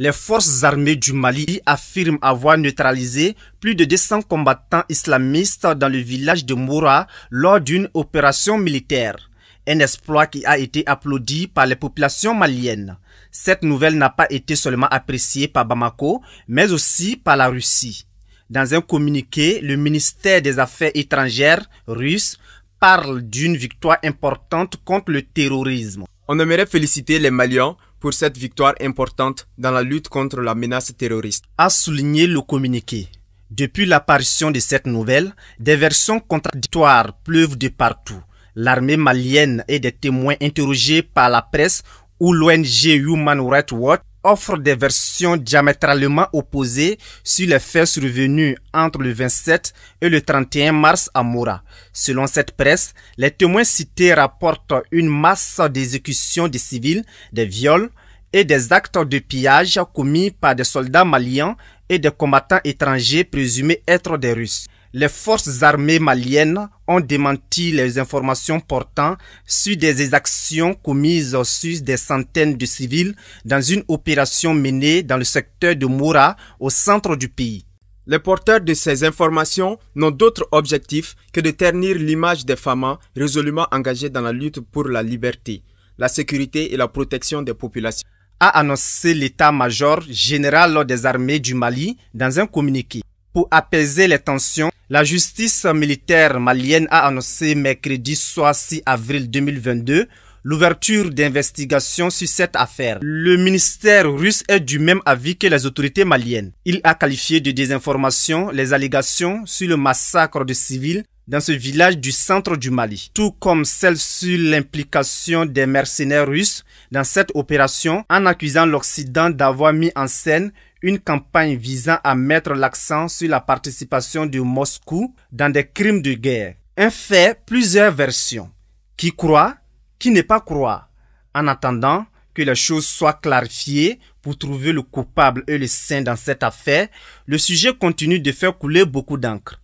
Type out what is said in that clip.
Les forces armées du Mali affirment avoir neutralisé plus de 200 combattants islamistes dans le village de Moura lors d'une opération militaire. Un exploit qui a été applaudi par les populations maliennes. Cette nouvelle n'a pas été seulement appréciée par Bamako, mais aussi par la Russie. Dans un communiqué, le ministère des Affaires étrangères russe parle d'une victoire importante contre le terrorisme. On aimerait féliciter les Maliens pour cette victoire importante dans la lutte contre la menace terroriste. A souligné le communiqué. Depuis l'apparition de cette nouvelle, des versions contradictoires pleuvent de partout. L'armée malienne et des témoins interrogés par la presse ou l'ONG Human Rights Watch offre des versions diamétralement opposées sur les faits survenus entre le 27 et le 31 mars à Moura. Selon cette presse, les témoins cités rapportent une masse d'exécutions de civils, des viols, et des actes de pillage commis par des soldats maliens et des combattants étrangers présumés être des Russes. Les forces armées maliennes ont démenti les informations portant sur des actions commises sur des centaines de civils dans une opération menée dans le secteur de Moura au centre du pays. Les porteurs de ces informations n'ont d'autre objectif que de ternir l'image des femmes résolument engagées dans la lutte pour la liberté, la sécurité et la protection des populations a annoncé l'état-major général des armées du Mali dans un communiqué. Pour apaiser les tensions, la justice militaire malienne a annoncé mercredi soir 6 avril 2022 l'ouverture d'investigations sur cette affaire. Le ministère russe est du même avis que les autorités maliennes. Il a qualifié de désinformation les allégations sur le massacre de civils dans ce village du centre du Mali, tout comme celle sur l'implication des mercenaires russes dans cette opération en accusant l'Occident d'avoir mis en scène une campagne visant à mettre l'accent sur la participation de Moscou dans des crimes de guerre. Un fait, plusieurs versions. Qui croit, qui n'est pas croit. En attendant que les choses soient clarifiées pour trouver le coupable et le saint dans cette affaire, le sujet continue de faire couler beaucoup d'encre.